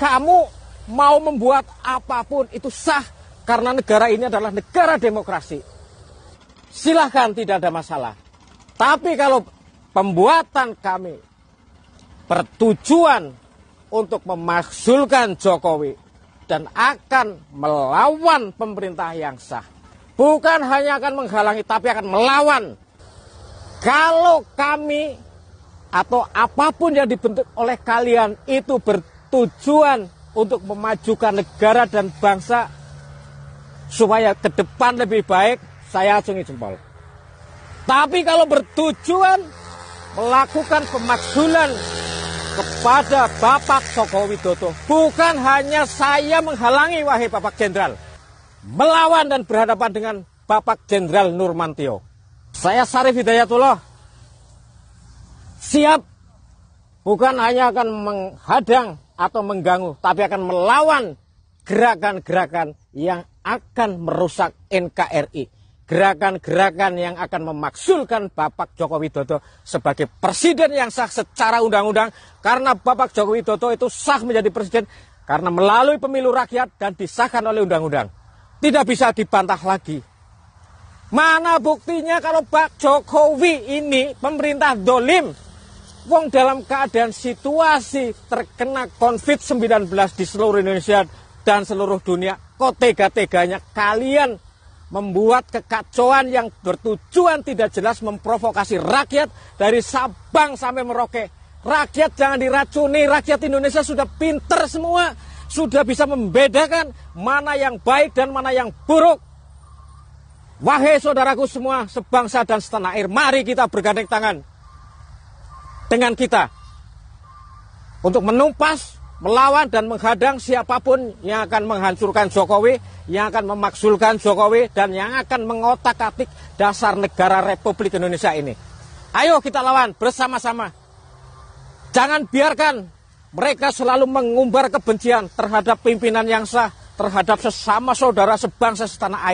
kamu mau membuat apapun itu sah karena negara ini adalah negara demokrasi. Silahkan tidak ada masalah. Tapi kalau pembuatan kami bertujuan untuk memaksulkan Jokowi dan akan melawan pemerintah yang sah. Bukan hanya akan menghalangi tapi akan melawan. Kalau kami atau apapun yang dibentuk oleh kalian itu bertujuan tujuan untuk memajukan negara dan bangsa supaya ke depan lebih baik, saya acungi jempol. Tapi kalau bertujuan melakukan pemaksulan kepada Bapak Joko Widodo, bukan hanya saya menghalangi wahai Bapak Jenderal, melawan dan berhadapan dengan Bapak Jenderal Nurmantio. Saya Sarif Hidayatullah, siap bukan hanya akan menghadang atau mengganggu, tapi akan melawan gerakan-gerakan yang akan merusak NKRI. Gerakan-gerakan yang akan memaksulkan Bapak Joko Widodo sebagai presiden yang sah secara undang-undang. Karena Bapak Joko Widodo itu sah menjadi presiden karena melalui pemilu rakyat dan disahkan oleh undang-undang. Tidak bisa dibantah lagi. Mana buktinya kalau Pak Jokowi ini pemerintah dolim Wong dalam keadaan situasi terkena COVID-19 di seluruh Indonesia dan seluruh dunia, kok tega-teganya kalian membuat kekacauan yang bertujuan tidak jelas memprovokasi rakyat dari Sabang sampai Merauke. Rakyat jangan diracuni, rakyat Indonesia sudah pinter semua, sudah bisa membedakan mana yang baik dan mana yang buruk. Wahai saudaraku semua, sebangsa dan setanah air, mari kita bergandeng tangan dengan kita untuk menumpas, melawan dan menghadang siapapun yang akan menghancurkan Jokowi, yang akan memaksulkan Jokowi dan yang akan mengotak-atik dasar negara Republik Indonesia ini. Ayo kita lawan bersama-sama. Jangan biarkan mereka selalu mengumbar kebencian terhadap pimpinan yang sah, terhadap sesama saudara sebangsa setanah air.